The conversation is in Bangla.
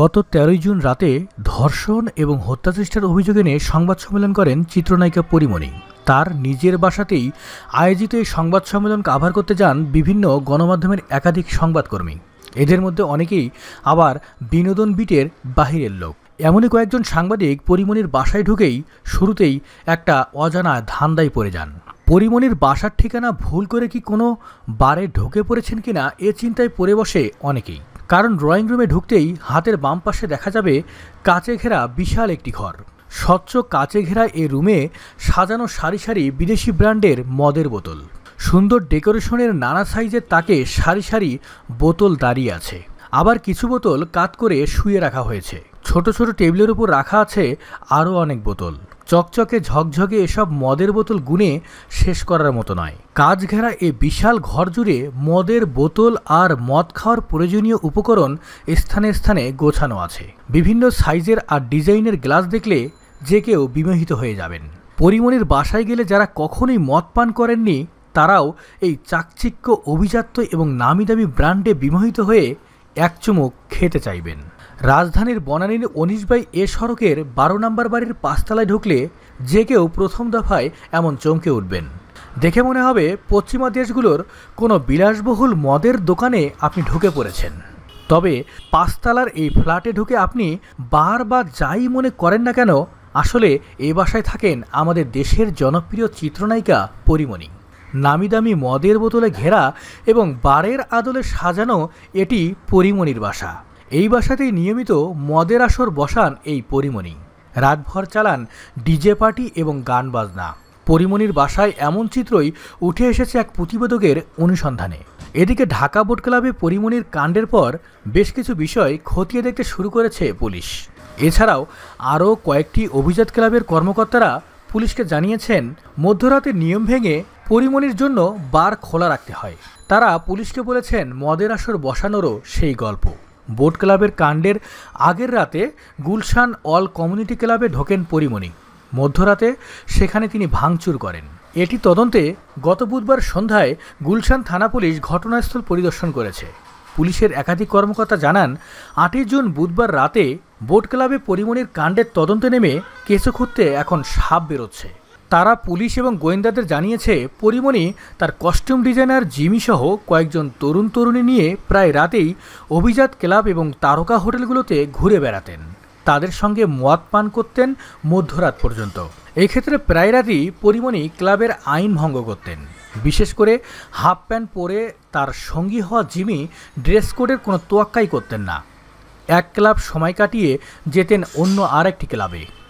গত তেরোই জুন রাতে ধর্ষণ এবং হত্যাচেষ্টার অভিযোগ এনে সংবাদ সম্মেলন করেন চিত্রনায়িকা পরিমণি তার নিজের বাসাতেই আয়োজিত এই সংবাদ সম্মেলন কাভার করতে যান বিভিন্ন গণমাধ্যমের একাধিক সংবাদকর্মী এদের মধ্যে অনেকেই আবার বিনোদন বিটের বাহিরের লোক এমনই কয়েকজন সাংবাদিক পরিমণির বাসায় ঢুকেই শুরুতেই একটা অজানা ধান্দায় পড়ে যান পরিমণির বাসার ঠিকানা ভুল করে কি কোনো বারে ঢুকে পড়েছেন কিনা এ চিন্তায় পড়ে বসে অনেকেই কারণ ড্রয়িং রুমে ঢুকতেই হাতের বাম পাশে দেখা যাবে কাঁচে ঘেরা বিশাল একটি ঘর স্বচ্ছ কাঁচে ঘেরা এ রুমে সাজানো সারি সারি বিদেশি ব্র্যান্ডের মদের বোতল সুন্দর ডেকোরেশনের নানা সাইজের তাকে সারি সারি বোতল দাঁড়িয়ে আছে আবার কিছু বোতল কাত করে শুয়ে রাখা হয়েছে ছোট ছোট টেবিলের উপর রাখা আছে আরও অনেক বোতল চকচকে ঝকঝকে এসব মদের বোতল গুনে শেষ করার মতো নয় কাজ ঘেরা এ বিশাল ঘর জুড়ে মদের বোতল আর মদ খাওয়ার প্রয়োজনীয় উপকরণ স্থানে স্থানে গোছানো আছে বিভিন্ন সাইজের আর ডিজাইনের গ্লাস দেখলে যে কেউ বিমোহিত হয়ে যাবেন পরিমণির বাসায় গেলে যারা কখনোই মদ পান করেননি তারাও এই চাকচিক্য অভিজাত্য এবং নামি দামি ব্র্যান্ডে বিমোহিত হয়ে এক চুমুক খেতে চাইবেন রাজধানীর বনানীর উনিশ বাই এ সড়কের বারো নম্বর বাড়ির পাঁচতলায় ঢুকলে যে কেউ প্রথম দফায় এমন চমকে উঠবেন দেখে মনে হবে পশ্চিমা দেশগুলোর কোনো বিলাসবহুল মদের দোকানে আপনি ঢুকে পড়েছেন তবে পাঁচতলার এই ফ্ল্যাটে ঢুকে আপনি বার বা যাই মনে করেন না কেন আসলে এ বাসায় থাকেন আমাদের দেশের জনপ্রিয় চিত্রনায়িকা পরিমণি নামি দামি মদের বোতলে ঘেরা এবং বারের আদলে সাজানো এটি পরিমণির বাসা এই বাসাতেই নিয়মিত মদের আসর বসান এই পরিমণি রাতভর চালান ডিজে পার্টি এবং গান বাজনা পরিমণির বাসায় এমন চিত্রই উঠে এসেছে এক প্রতিবেদকের অনুসন্ধানে এদিকে ঢাকা বোট ক্লাবে পরিমণির কাণ্ডের পর বেশ কিছু বিষয় খতিয়ে দেখতে শুরু করেছে পুলিশ এছাড়াও আরও কয়েকটি অভিজাত ক্লাবের কর্মকর্তারা পুলিশকে জানিয়েছেন মধ্যরাতে নিয়ম ভেঙে পরিমণির জন্য বার খোলা রাখতে হয় তারা পুলিশকে বলেছেন মদের আসর বসানোরও সেই গল্প বোট ক্লাবের কাণ্ডের আগের রাতে গুলশান অল কমিউনিটি ক্লাবে ঢোকেন পরিমণি মধ্যরাতে সেখানে তিনি ভাঙচুর করেন এটি তদন্তে গত বুধবার সন্ধ্যায় গুলশান থানা পুলিশ ঘটনাস্থল পরিদর্শন করেছে পুলিশের একাধিক কর্মকর্তা জানান আটই জুন বুধবার রাতে বোট ক্লাবে পরিমণির কাণ্ডের তদন্তে নেমে কেঁচো খুঁজতে এখন সাপ বেরোচ্ছে তারা পুলিশ এবং গোয়েন্দাদের জানিয়েছে পরিমণি তার কস্টিউম ডিজাইনার জিমি সহ কয়েকজন তরুণ তরুণী নিয়ে প্রায় রাতেই অভিজাত ক্লাব এবং তারকা হোটেলগুলোতে ঘুরে বেড়াতেন তাদের সঙ্গে মদ পান করতেন মধ্যরাত পর্যন্ত এক্ষেত্রে প্রায় রাতই পরিমণি ক্লাবের আইন ভঙ্গ করতেন বিশেষ করে হাফ প্যান্ট পরে তার সঙ্গী হওয়া জিমি ড্রেস কোডের কোনো তোয়াক্কাই করতেন না এক ক্লাব সময় কাটিয়ে যেতেন অন্য আরেকটি ক্লাবে